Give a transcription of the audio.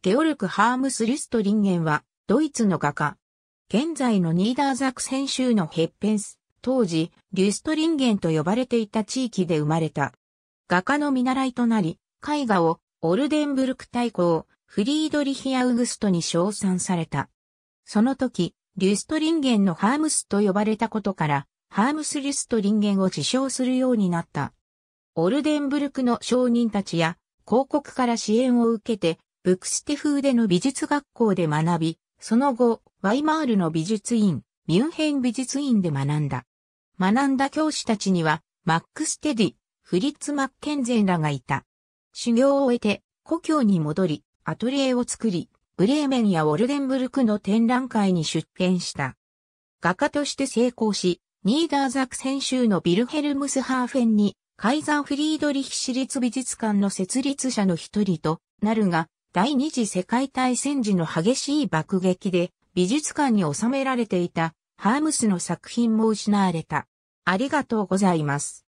ゲオルク・ハームス・リュストリンゲンは、ドイツの画家。現在のニーダーザクセン州のヘッペンス、当時、リュストリンゲンと呼ばれていた地域で生まれた。画家の見習いとなり、絵画をオルデンブルク大公、フリードリヒ・アウグストに称賛された。その時、リュストリンゲンのハームスと呼ばれたことから、ハームス・リュストリンゲンを自称するようになった。オルデンブルクの商人たちや、広告から支援を受けて、ブクステ風での美術学校で学び、その後、ワイマールの美術院、ミュンヘン美術院で学んだ。学んだ教師たちには、マックステディ、フリッツ・マッケンゼンらがいた。修行を終えて、故郷に戻り、アトリエを作り、ブレーメンやオルデンブルクの展覧会に出展した。画家として成功し、ニーダーザク先週のビルヘルムスハーフェンに、カイザー・フリードリヒ市立美術館の設立者の一人となるが、第二次世界大戦時の激しい爆撃で美術館に収められていたハームスの作品も失われた。ありがとうございます。